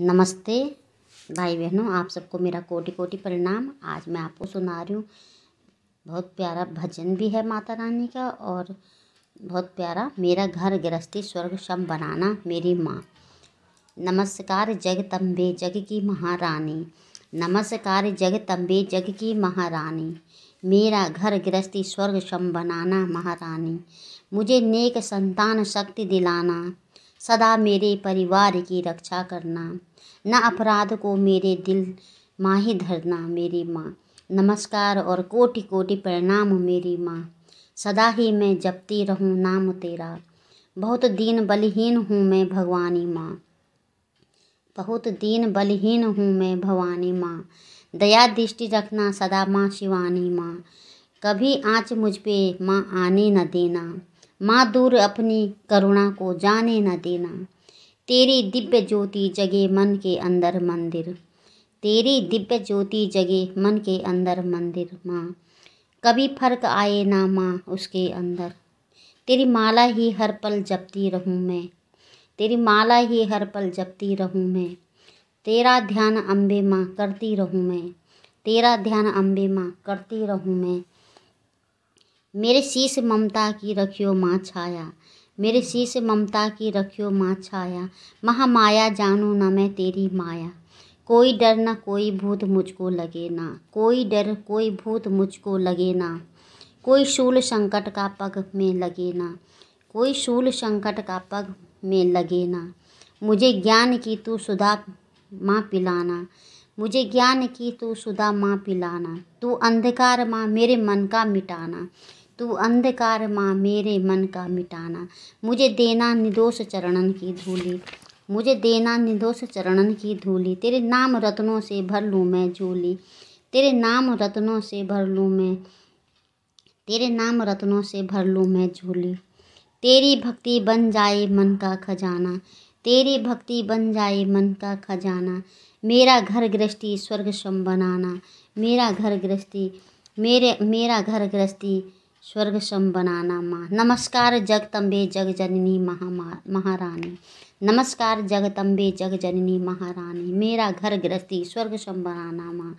नमस्ते भाई बहनों आप सबको मेरा कोटि कोटि प्रणाम आज मैं आपको सुना रही हूँ बहुत प्यारा भजन भी है माता रानी का और बहुत प्यारा मेरा घर गृहस्थी स्वर्ग सम बनाना मेरी माँ नमस्कार जग तम्बे जग की महारानी नमस्कार जग तम्बे जग की महारानी मेरा घर गृहस्थी स्वर्ग सम बनाना महारानी मुझे नेक संतान शक्ति दिलाना सदा मेरे परिवार की रक्षा करना न अपराध को मेरे दिल माही धरना मेरी माँ नमस्कार और कोटि कोटि प्रणाम मेरी माँ सदा ही मैं जपती रहूँ नाम तेरा बहुत दीन बलहीन हूँ मैं भगवानी माँ बहुत दीन बलहीन हूँ मैं भवानी माँ दया दृष्टि रखना सदा माँ शिवानी माँ कभी आँच मुझ पे माँ आने न देना माँ दूर अपनी करुणा को जाने न देना तेरी दिव्य ज्योति जगे मन के अंदर मंदिर तेरी दिव्य ज्योति जगे मन के अंदर मंदिर माँ कभी फर्क आए ना माँ उसके अंदर तेरी माला ही हर पल जपती रहूँ मैं तेरी माला ही हर पल जपती रहूँ मैं तेरा ध्यान अम्बे माँ करती रहूँ मैं तेरा ध्यान अम्बे माँ करती रहूँ मैं मेरे शीश ममता की रखियो माँ छाया मेरे शीश ममता की रखियो माँ छाया महामाया जानू ना मैं तेरी माया कोई डर ना कोई भूत मुझको लगे ना कोई डर कोई भूत मुझको लगे ना कोई शूल संकट का पग में लगे ना कोई शूल संकट का पग में लगे ना मुझे ज्ञान की तू सुधा माँ पिलाना मुझे ज्ञान की तू सुधा माँ पिलाना तू अंधकार माँ मेरे मन का मिटाना तू अंधकार माँ मेरे मन का मिटाना मुझे देना निर्दोष चरणन की धूली मुझे देना निर्दोष चरणन की धूली तेरे नाम रत्नों से भर लूँ मैं झूली तेरे नाम रत्नों से भर लूँ मैं तेरे नाम रत्नों से भर लूँ मैं झूली तेरी भक्ति बन जाए मन का खजाना तेरी भक्ति बन जाए मन का खजाना मेरा घर गृहस्थी स्वर्ग सम बनाना मेरा घर गृहस्थी मेरे मेरा घर गृहस्थी स्वर्ग सम बनाना माँ नमस्कार जगतम्बे जग जननी महा महारानी नमस्कार जगतम्बे जग जननी महारानी मेरा घर गृहस्थी स्वर्ग सम बनाना माँ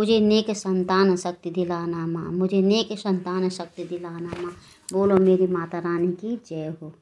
मुझे नेक संतान शक्ति दिलाना माँ मुझे नेक संतान शक्ति दिलाना माँ बोलो मेरी माता रानी की जय हो